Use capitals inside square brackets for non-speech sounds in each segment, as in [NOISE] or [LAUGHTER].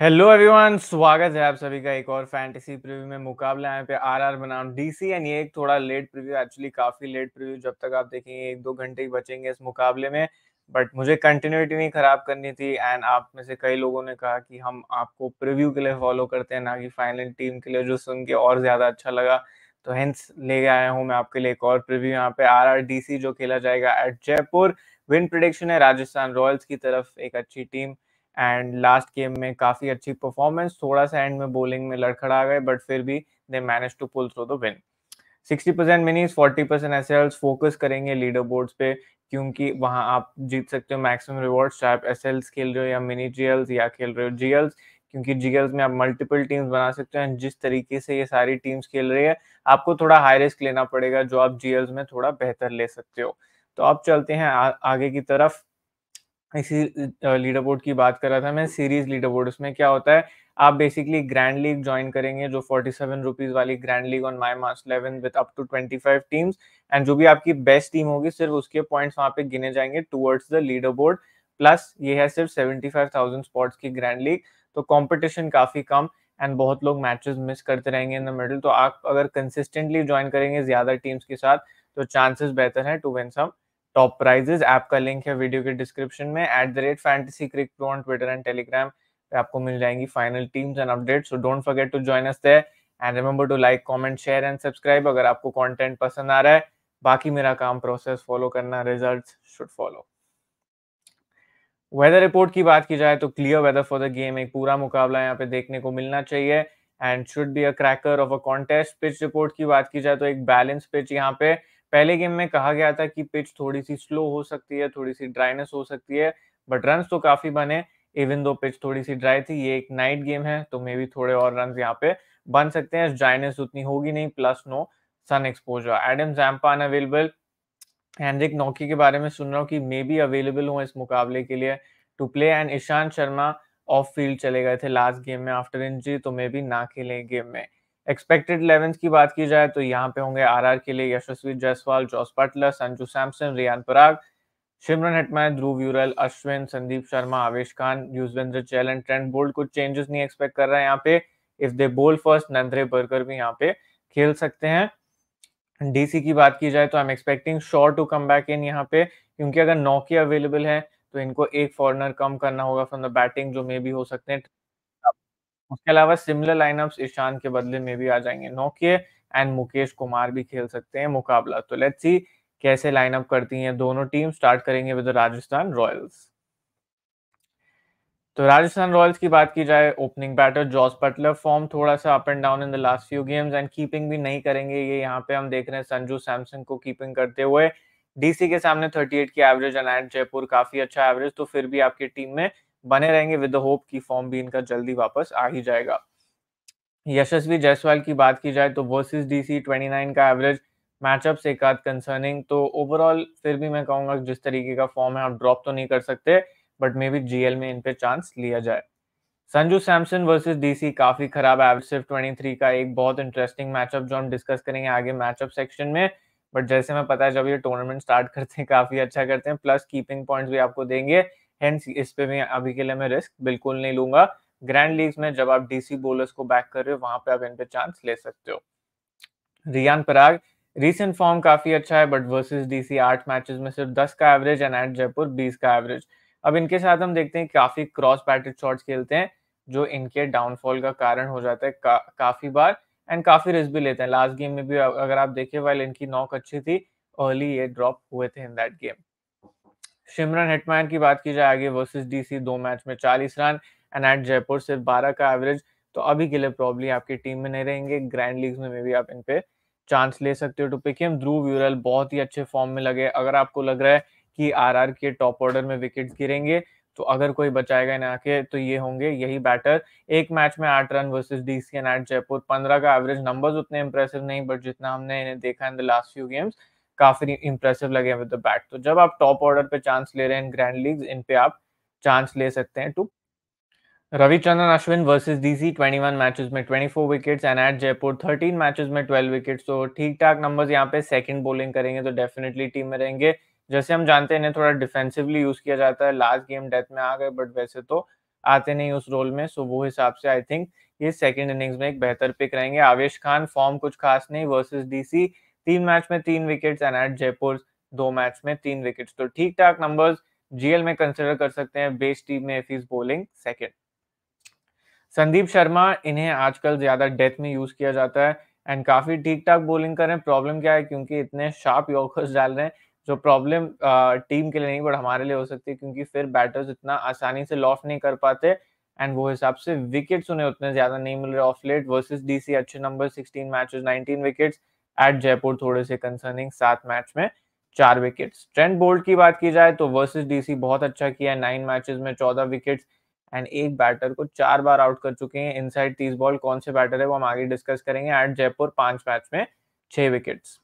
hello everyone स्वागत है आप सभी का एक और फैंटेसी प्रीव्यू में मुकाबला है पे आरआर बनाम डीसी एंड ये एक थोड़ा लेट प्रीव्यू एक्चुअली काफी लेट प्रीव्यू जब तक आप देखेंगे एक दो घंटे ही बचेंगे इस मुकाबले में बट मुझे कंटिन्यूटी नहीं खराब करनी थी एंड आप में से कई लोगों ने कहा कि हम आपको प्रीव्यू के लिए फॉलो करते हैं ना कि फाइनल टीम के लिए जो सुन के और ज्यादा अच्छा लगा तो हेंस लेके आया हूँ मैं आपके लिए एक और प्रीव्यू यहाँ पे आरआरडीसी जो खेला जाएगा एट जयपुर विन प्रोडिक्शन है राजस्थान रॉयल्स की तरफ एक अच्छी टीम एंड लास्ट गेम में काफ़ी अच्छी परफॉर्मेंस थोड़ा सा एंड में बोलिंग में लड़खड़ा गए बट फिर भी they manage to pull through the win 60% percent minis forty percent S Ls focus करेंगे लीडर बोर्ड्स पे क्योंकि वहां आप जीत सकते हो मैक्सिमम रिवॉर्ड्स चाहे आप एस एल्स खेल रहे हो या मिनी जी या खेल रहे हो जी क्योंकि जी में आप मल्टीपल टीम्स बना सकते हो एंड जिस तरीके से ये सारी टीम्स खेल रही है आपको थोड़ा हाई रिस्क लेना पड़ेगा जो आप जी में थोड़ा बेहतर ले सकते हो तो आप चलते हैं आ, आगे की तरफ इसी लीडर बोर्ड की बात कर रहा था मैं सीरीज लीडर बोर्ड उसमें क्या होता है आप बेसिकली ग्रैंड लीग ज्वाइन करेंगे जो फोर्टी सेवन रुपीज वाली ग्रैंड लीग ऑन माई मार्च Eleven with up to twenty five teams and जो भी आपकी बेस्ट टीम होगी सिर्फ उसके पॉइंट्स वहाँ पे गिने जाएंगे towards the leader board plus ये है सिर्फ सेवेंटी फाइव थाउजेंड स्पॉट्स की ग्रैंड लीग तो कॉम्पिटिशन काफी कम एंड बहुत लोग मैचेस मिस करते रहेंगे इन द मिडल तो आप अगर कंसिस्टेंटली ज्वाइन करेंगे ज्यादा टीम्स के साथ तो चांसेस बेहतर है to win some top prizes app का लिंक है वीडियो के डिस्क्रिप्शन में at the rate fantasy cric pro on Twitter and Telegram पे आपको मिल जाएंगी final teams and updates so don't forget to join us there and remember to like comment share and subscribe अगर आपको content पसंद आ रहा है बाकी मेरा काम प्रोसेस फॉलो करना results should follow weather report की बात की जाए तो clear weather for the game एक पूरा मुकाबला यहाँ पे देखने को मिलना चाहिए and should be a cracker of a contest pitch report की बात की जाए तो एक बैलेंस पिच यहाँ पे पहले गेम में कहा गया था कि पिच थोड़ी सी स्लो हो सकती है थोड़ी सी ड्राइनेस हो सकती है बट रन तो काफी बने इवन दो पिच थोड़ी सी ड्राई थी ये एक नाइट गेम है तो मे भी थोड़े और रन यहाँ पे बन सकते हैं ड्राइनेस उतनी होगी नहीं plus no sun exposure Adam Zampa available Anrich नौकी के बारे में सुन रहा हूँ कि मे बी अवेलेबल हूँ इस मुकाबले के लिए to play and Ishant Sharma off field चले गए थे लास्ट गेम में आफ्टर इंजरी तो मे बी ना खेले गेम में एक्सपेक्टेड इलेवन की बात की जाए तो यहाँ पे होंगे आरआर के लिए Yashasvi Jaiswal Jos Buttler Sanju Samson Riyan Parag Shimron Hetmyer Dhruv Jurel Ashwin Sandeep Sharma Avesh Khan Yuzvendra Chahal and Trent Boult कुछ चेंजेस नहीं एक्सपेक्ट कर रहा है यहाँ पे इफ दे बोल फर्स्ट नंद्रे बर्गर भी यहाँ पे खेल सकते हैं डीसी की बात की जाए तो I am expecting Shaw to come back in यहाँ पे क्योंकि अगर नौकी अवेलेबल है तो इनको एक फॉरनर कम करना होगा फ्रॉम द बैटिंग जो मे भी हो सकते हैं उसके अलावा सिमिलर लाइनअप्स ईशान के बदले में भी आ जाएंगे नोकिए एंड मुकेश कुमार भी खेल सकते हैं मुकाबला तो लेट्स सी कैसे लाइनअप करती हैं दोनों टीम स्टार्ट करेंगे विद राजस्थान रॉयल्स तो राजस्थान रॉयल्स की बात की जाए opening batter Jos Buttler form थोड़ा सा up and down in the last few games and keeping भी नहीं करेंगे ये यहाँ पे हम देख रहे हैं संजू सैमसन को कीपिंग करते हुए डीसी के सामने 38 की एवरेज एंड जयपुर काफी अच्छा एवरेज तो फिर भी आपकी टीम में बने रहेंगे विद द होप कि फॉर्म भी इनका जल्दी वापस आ ही जाएगा यशस्वी जायसवाल की बात की जाए तो वर्सेस डीसी 29 का एवरेज मैचअप से एक कंसर्निंग तो ओवरऑल फिर भी मैं कहूंगा जिस तरीके का फॉर्म है आप ड्रॉप तो नहीं कर सकते बट मे बी जीएल में इन पे चांस लिया जाए संजू सैमसन वर्सेस डीसी काफी खराब एवरेज सिर्फ 23 का एक बहुत इंटरेस्टिंग मैचअप जो हम डिस्कस करेंगे आगे मैचअप सेक्शन में बट जैसे मैं पता है जब ये टूर्नामेंट स्टार्ट [LAUGHS] करते हैं काफी अच्छा करते हैं प्लस कीपिंग पॉइंट्स भी आपको देंगे हेंस इस पे मैं अभी के लिए मैं रिस्क बिल्कुल नहीं लूंगा ग्रैंड लीग्स में जब आप डीसी बोलर्स को बैक कर रहे हो वहां पे आप इन पे चांस ले सकते हो रियान पराग रीसेंट फॉर्म काफी अच्छा है बट वर्सेस डीसी आठ मैचेस में सिर्फ दस का एवरेज एंड एट जयपुर बीस का एवरेज अब इनके साथ हम देखते हैं काफी क्रॉस बैटेड शॉट्स खेलते हैं जो इनके डाउनफॉल का कारण हो जाता है का, काफी बार एंड काफी रिस्क भी लेते हैं लास्ट गेम में भी अगर आप देखिए वाइल इनकी नॉक अच्छी थी अर्ली ये ड्रॉप हुए थे in that game Shimron Hetmyer की बात की जाए आगे वर्सेज डीसी दो मैच में चालीस रन एंड एट जयपुर सिर्फ बारह का एवरेज तो अभी के लिए प्रॉब्लम आपकी टीम में नहीं रहेंगे ग्रैंड लीग में, भी आप इन पे चांस ले सकते हो to pick him Dhruv Jurel बहुत ही अच्छे फॉर्म में लगे अगर आपको लग रहा है कि आरआर के टॉप ऑर्डर में विकेट गिरेंगे तो अगर कोई बचाएगा इन्हें आके तो ये होंगे यही बैटर एक मैच में आठ run versus DC and at Jaipur पंद्रह का एवरेज नंबर्स उतने इंप्रेसिव नहीं बट जितना हमने इन्हें देखा in the last few games काफी इंप्रेसिव लगे विद द बैट तो जब आप टॉप ऑर्डर पे चांस ले रहे हैं ग्रैंड लीग इन पे आप चांस ले सकते हैं to Ravichandran Ashwin versus DC 21 matches में 24 wickets and at Jaipur 13 matches में 12 विकेट्स तो ठीक ठाक नंबर्स यहाँ पे सेकंड बॉलिंग करेंगे तो डेफिनेटली टीम में रहेंगे जैसे हम जानते हैं इन्हें थोड़ा डिफेंसिवली यूज किया जाता है लास्ट गेम डेथ में आ गए बट वैसे तो आते नहीं उस रोल में सो वो हिसाब से आई थिंक ये सेकेंड इनिंग्स में एक बेहतर पिक रहेंगे आवेश खान फॉर्म कुछ खास नहीं वर्सेज डीसी तीन मैच में तीन विकेट्स एंड एट जयपुर दो मैच में तीन विकेट्स तो ठीक ठाक नंबर्स जीएल में कंसिडर कर सकते हैं बेस टीम में if is bowling second Sandeep Sharma इन्हें आजकल ज्यादा डेथ में यूज किया जाता है एंड काफी ठीक ठाक बोलिंग कर रहे हैं प्रॉब्लम क्या है क्योंकि इतने शार्प यॉर्कर्स डाल रहे हैं जो प्रॉब्लम टीम के लिए नहीं बट हमारे लिए हो सकती है क्योंकि फिर बैटर्स इतना आसानी से लॉफ नहीं कर पाते एंड वो हिसाब से विकेट्स उन्हें उतने ज्यादा नहीं मिल रहे ऑफ लेट डीसी अच्छे number sixteen matches nineteen wickets at Jaipur थोड़े से कंसर्निंग सात मैच में चार विकेट्स ट्रेंड बोल्ट की बात की जाए तो वर्सेस डीसी बहुत अच्छा किया है नाइन मैचेस में चौदह विकेट्स एंड एक बैटर को चार बार आउट कर चुके हैं इनसाइड तीस बॉल कौन से बैटर है वो हम आगे डिस्कस करेंगे एट जयपुर पांच मैच में छह विकेट्स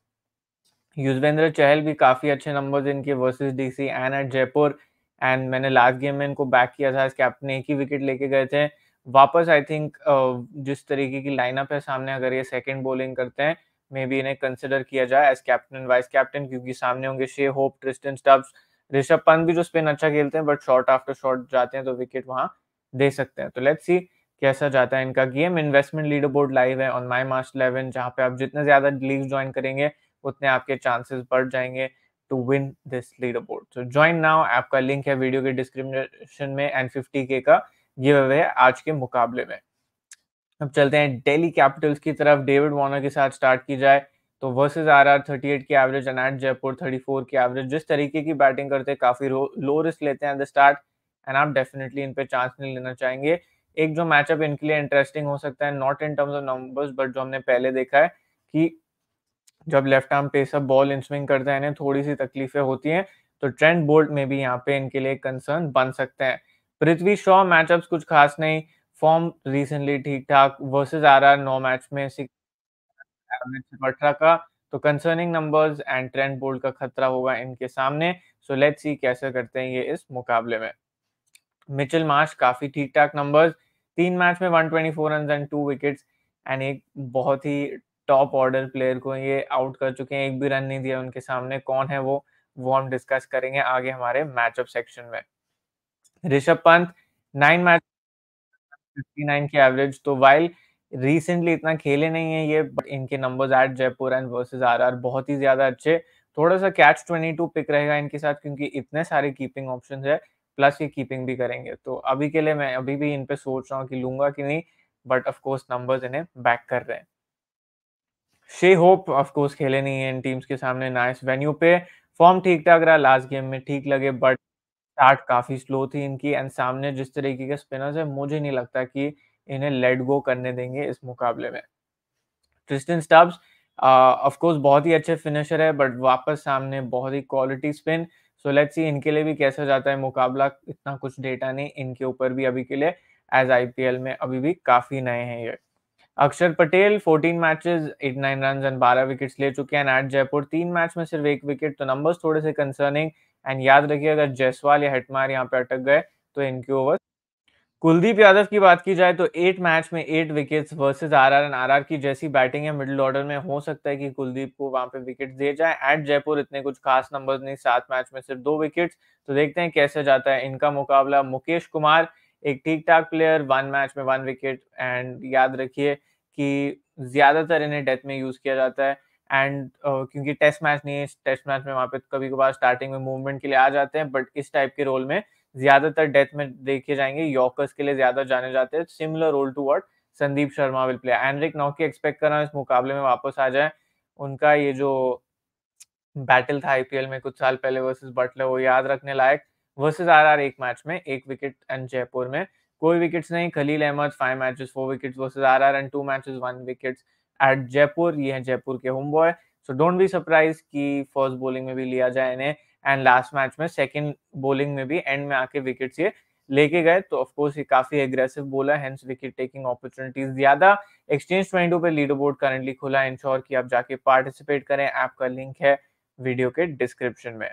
युजवेंद्र चहल भी काफी अच्छे नंबर इनके versus DC and at Jaipur and मैंने लास्ट गेम में इनको बैक किया था कैप्टन एक ही विकेट लेके गए थे वापस आई थिंक जिस तरीके की लाइनअप है सामने अगर ये सेकेंड बॉलिंग करते हैं मे बी इन्हें कंसिडर किया जाए as captain and vice captain क्योंकि सामने होंगे Shai Hope Tristan Stubbs Rishabh Pant भी जो स्पिन अच्छा खेलते हैं बट शॉर्ट आफ्टर शॉर्ट जाते हैं तो विकेट वहां दे सकते हैं तो लेट्स सी कैसा जाता है इनका game investment leader board live है ऑन माई मास्ट इलेवन जहाँ पे आप जितने ज्यादा लीग ज्वाइन करेंगे उतने आपके चांसेस बढ़ जाएंगे to win this leader board so join now आपका लिंक है वीडियो के डिस्क्रिप्शन में एंड फिफ्टी के का गिव अवे आज के मुकाबले में अब चलते हैं डेली कैपिटल्स की तरफ डेविड वार्नर के साथ स्टार्ट की जाए तो versus R R thirty eight की एवरेज अनाट जयपुर थर्टी फोर की एवरेज जिस तरीके की बैटिंग करते हैं काफ़ी लो रिस्क लेते हैं एट द स्टार्ट एंड आप डेफिनेटली इन पे चांस नहीं लेना चाहेंगे एक जो मैचअप इनके लिए इंटरेस्टिंग हो सकता है not in terms of numbers but जो हमने पहले देखा है कि जब left arm pace up ball in swing करते हैं इन्हें थोड़ी सी तकलीफें होती हैं तो ट्रेंड बोल्ट में भी यहाँ पे इनके लिए कंसर्न बन सकते हैं पृथ्वी शॉ मैचअप्स कुछ खास नहीं फॉर्म रिसेंटली ठीक ठाक वर्सेज वर्सेस आरआर नौ मैच में अठारह का तो concerning numbers and Trent Boult का खतरा होगा इनके सामने सो लेट्स सी कैसे करते हैं ये इस मुकाबले में मिचेल मार्श काफी ठीक ठाक नंबर्स तीन मैच में 124 run and two wickets and एक बहुत ही टॉप ऑर्डर प्लेयर को ये आउट कर चुके हैं एक भी रन नहीं दिया उनके सामने कौन है वो वो हम डिस्कस करेंगे आगे हमारे मैचअप सेक्शन में ऋषभ पंत नाइन मैच 59 की एवरेज तो वाइल रिसेंटली इतना खेले नहीं है ये बट इनके numbers at Jaipur and versus RR बहुत ही ज्यादा अच्छे थोड़ा सा कैच 22 पिक रहेगा इनके साथ क्योंकि इतने सारे कीपिंग ऑप्शंस है प्लस ये कीपिंग भी करेंगे तो अभी के लिए मैं अभी भी इन पे सोच रहा हूँ कि लूंगा कि नहीं बट ऑफकोर्स नंबर्स इन्हें बैक कर रहे हैं शे होप ऑफकोर्स खेले नहीं है इन टीम्स के सामने नाइस वेन्यू पे फॉर्म ठीक ठाक रहा लास्ट गेम में ठीक लगे बट स्टार्ट काफी स्लो थी इनकी एंड सामने जिस तरीके के स्पिनर्स है मुझे नहीं लगता कि इन्हें लेट गो करने देंगे इस मुकाबले में ट्रिस्टन स्टब्स ऑफ कोर्स बहुत ही अच्छे फिनिशर है बट वापस सामने बहुत ही quality spin so let's see इनके लिए भी कैसा जाता है मुकाबला इतना कुछ डेटा नहीं इनके ऊपर भी अभी के लिए एज आई में अभी भी काफी नए हैं ये Akshar Patel 14 matches 89 run and 12 wickets ले चुके हैं एट जयपुर तीन मैच में सिर्फ एक विकेट तो नंबर्स थोड़े से कंसर्निंग एंड याद रखिए अगर जयसवाल या हेटमार यहाँ पे अटक गए तो इनके ओवर कुलदीप यादव की बात की जाए तो एट मैच में eight wickets versus RR and RR की जैसी बैटिंग है मिडिल ऑर्डर में हो सकता है कि कुलदीप को वहां पे विकेट दिए जाए एट जयपुर इतने कुछ खास नंबर्स नहीं सात मैच में सिर्फ दो विकेट्स तो देखते हैं कैसे जाता है इनका मुकाबला मुकेश कुमार एक ठीक ठाक प्लेयर वन मैच में वन विकेट एंड याद रखिए कि ज्यादातर इन्हें डेथ में यूज किया जाता है एंड uh, क्योंकि टेस्ट मैच नहीं है टेस्ट मैच में वहाँ पे कभी कभार स्टार्टिंग में मूवमेंट के लिए आ जाते हैं बट इस टाइप के रोल में ज्यादातर डेथ में देखे जाएंगे यॉकर्स के लिए ज्यादा जाने जाते हैं similar role to word Sandeep Sharma will play Anrich नौकी एक्सपेक्ट कर रहा इस मुकाबले में वापस आ जाए उनका ये जो बैटल था आईपीएल में कुछ साल पहले वर्सेज बटले वो याद रखने लायक वर्सेज आर आर एक मैच में एक विकेट एंड जयपुर में कोई विकेट्स नहीं Khaleel Ahmed five matches four wickets R R and two matches one wickets at Jaipur ये हैं जयपुर के home boy so don't be surprise कि फर्स्ट बॉलिंग में भी लिया जाए इन्हें एंड लास्ट मैच में सेकेंड बॉलिंग में भी एंड में आके विकेट ये लेके गए तो ऑफकोर्स ये काफी aggressive bowler hence wicket taking opportunities ज्यादा एक्सचेंज पॉइंटो पे लीडर बोर्ड करेंटली खुला है इंश्योर कि आप जाके पार्टिसिपेट करें ऐप का लिंक है वीडियो के डिस्क्रिप्शन में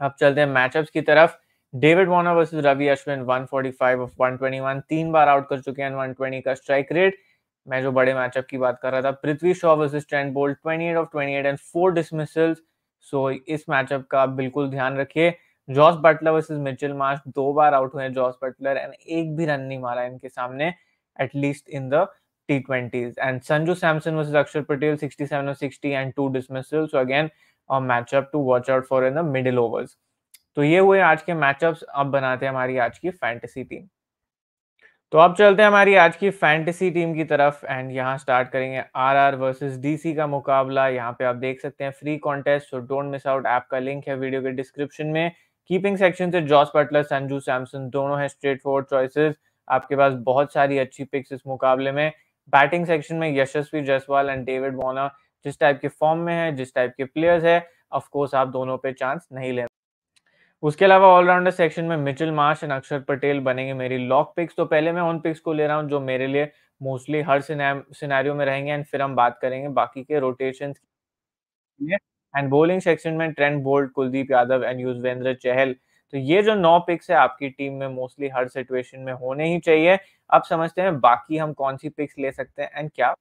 अब चलते हैं मैचअप्स की तरफ David Warner versus Ravi Ashwin 145 off 121 तीन बार आउट कर चुके हैं 120 का स्ट्राइक रेट मैं जो बड़े मैचअप की बात कर रहा था Prithvi Shaw versus Trent Boult twenty eight off twenty eight and four dismissals so इस मैचअप का बिल्कुल ध्यान रखिए Jos Buttler versus Mitchell Marsh दो बार आउट हुए जॉस बटलर एंड एक भी रन नहीं मारा इनके सामने at least in the T twenties and Sanju Samson versus Akshar Patel sixty seven off sixty and two dismissal so again matchup to watch out for in the middle overs तो ये हुए आज के मैचअप्स अब बनाते हैं हमारी आज की फैंटेसी टीम तो अब चलते हैं हमारी आज की फैंटेसी टीम की तरफ एंड यहाँ स्टार्ट करेंगे आर आर वर्सेज डीसी का मुकाबला यहाँ पे आप देख सकते हैं free contest so don't miss out app का लिंक है वीडियो के डिस्क्रिप्शन में कीपिंग सेक्शन से जॉस बटलर संजू सैमसन दोनों हैं स्ट्रेट फॉर चॉइसेस आपके पास बहुत सारी अच्छी पिक्स इस मुकाबले में बैटिंग सेक्शन में Yashasvi Jaiswal and David Warner जिस टाइप के फॉर्म में है जिस टाइप के प्लेयर्स है ऑफकोर्स आप दोनों पे चांस नहीं ले उसके अलावा ऑलराउंडर सेक्शन में Mitchell Marsh and Akshar Patel बनेंगे मेरी लॉक पिक्स तो पहले मैं उन पिक्स को ले रहा हूँ जो मेरे लिए मोस्टली हर सिनेरियो में रहेंगे एंड फिर हम बात करेंगे बाकी के रोटेशन एंड बोलिंग सेक्शन में Trent Boult Kuldeep Yadav and Yuzvendra Chahal तो ये जो नौ पिक्स है आपकी टीम में मोस्टली हर सिचुएशन में होने ही चाहिए अब समझते हैं बाकी हम कौन सी पिक्स ले सकते हैं एंड क्या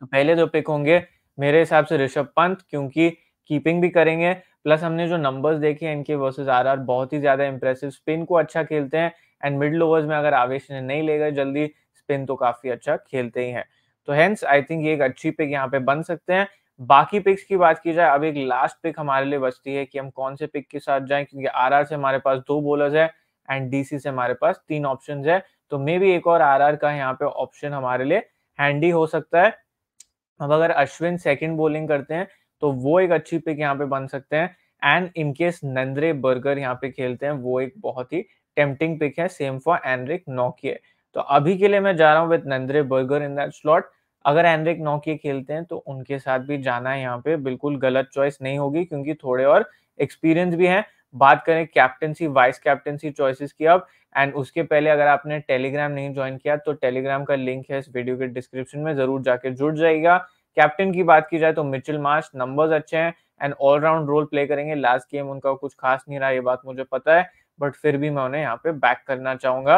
तो पहले जो पिक होंगे मेरे हिसाब से ऋषभ पंत क्योंकि कीपिंग भी करेंगे प्लस हमने जो नंबर्स देखे इनके वर्सेस आर बहुत ही ज्यादा इंप्रेसिव स्पिन को अच्छा खेलते हैं एंड मिड ओवर्स में अगर आवेश ने नहीं लेगा जल्दी स्पिन तो काफी अच्छा खेलते ही हैं तो हेंस आई थिंक ये एक अच्छी पिक यहाँ पे बन सकते हैं बाकी पिक्स की बात की जाए अब एक लास्ट पिक हमारे लिए बचती है कि हम कौन से पिक के साथ जाएं क्योंकि आरआर से हमारे पास दो बॉलर्स है एंड डीसी से हमारे पास तीन ऑप्शन है तो मे भी एक और आरआर का यहाँ पे ऑप्शन हमारे लिए हैंडी हो सकता है अब अगर अश्विन सेकंड बॉलिंग करते हैं तो वो एक अच्छी पिक यहाँ पे बन सकते हैं एंड इनकेस नंद्रे बर्गर यहाँ पे खेलते हैं वो एक बहुत ही टेम्पटिंग पिक है सेम फॉर एनरिक नोकिए तो अभी के लिए मैं जा रहा हूँ with Nandre Burger in that slot अगर एनरिक नोकिए खेलते हैं तो उनके साथ भी जाना है यहाँ पे बिल्कुल गलत चॉइस नहीं होगी क्योंकि थोड़े और एक्सपीरियंस भी है बात करें कैप्टनसी वाइस कैप्टनसी चॉइसिस की अब एंड उसके पहले अगर आपने टेलीग्राम नहीं ज्वाइन किया तो टेलीग्राम का लिंक है इस वीडियो के डिस्क्रिप्शन में जरूर जाके जुड़ जाएगा कैप्टन की बात की जाए तो मिचिल मार्च नंबर्स अच्छे हैं एंड ऑलराउंड रोल प्ले करेंगे लास्ट गेम उनका कुछ खास नहीं रहा ये बात मुझे पता है बट फिर भी मैं उन्हें यहाँ पे बैक करना चाहूंगा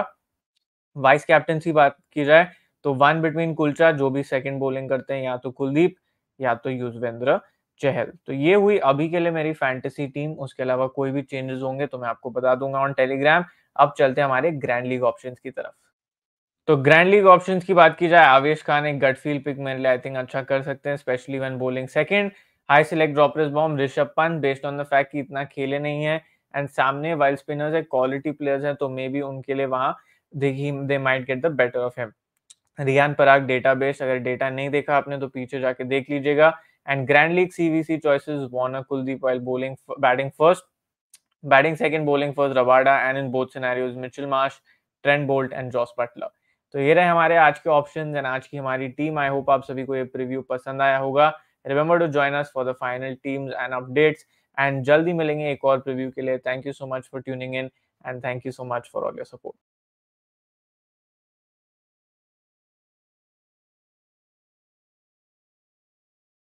वाइस कैप्टन की बात की जाए तो वन बिटवीन कुलचा जो भी सेकंड बोलिंग करते हैं या तो कुलदीप या तो युजवेंद्र चहल तो ये हुई अभी के लिए मेरी फैंटेसी टीम उसके अलावा कोई भी चेंजेस होंगे तो मैं आपको बता दूंगा ऑन टेलीग्राम अब चलते हैं हमारे ग्रैंड लीग ऑप्शन की तरफ तो ग्रैंड लीग ऑप्शंस की बात की जाए आवेश खान एक गट फील पिक मेरे लिए आई थिंक अच्छा कर सकते हैं specially when bowling second high select ड्रॉपरेस बॉम Rishabh Pant based on the fact कि इतना खेले नहीं है एंड सामने वाइल्ड स्पिनर्स है क्वालिटी प्लेयर्स हैं तो मे बी उनके लिए वहाँ they might get the better of him Riyan Parag based अगर डेटा नहीं देखा आपने तो पीछे जाके देख लीजिएगा and grand league CVC choices Warner Kuldeep while bowling batting first batting second bowling first Rabada and in both scenarios Mitchell Marsh Trent Boult and Jos Buttler तो ये रहे हमारे आज के ऑप्शन एंड आज की हमारी टीम आई होप आप सभी को ये प्रीव्यू पसंद आया होगा remember to join us for the final teams and updates and जल्दी मिलेंगे एक और प्रीव्यू के लिए thank you so much for tuning in and thank you so much for all your support